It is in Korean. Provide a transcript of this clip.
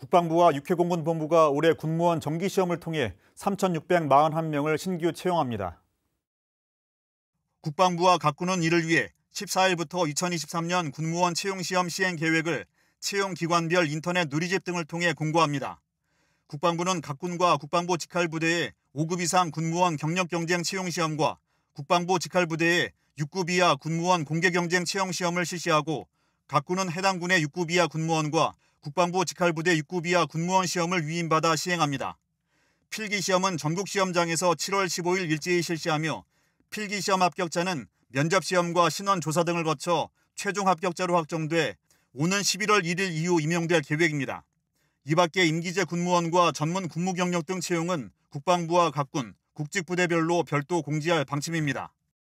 국방부와 육해공군 본부가 올해 군무원 정기시험을 통해 3,641명을 신규 채용합니다. 국방부와 각군은 이를 위해 14일부터 2023년 군무원 채용시험 시행 계획을 채용기관별 인터넷 누리집 등을 통해 공고합니다. 국방부는 각군과 국방부 직할부대의 5급 이상 군무원 경력 경쟁 채용시험과 국방부 직할부대의 6급 이하 군무원 공개 경쟁 채용시험을 실시하고 각군은 해당 군의 6급 이하 군무원과 국방부 직할부대 육구비하 군무원 시험을 위임받아 시행합니다. 필기 시험은 전국 시험장에서 7월 15일 일제히 실시하며 필기 시험 합격자는 면접 시험과 신원 조사 등을 거쳐 최종 합격자로 확정돼 오는 11월 1일 이후 임용될 계획입니다. 이밖에 임기제 군무원과 전문 군무 경력 등 채용은 국방부와 각군, 국직부대별로 별도 공지할 방침입니다.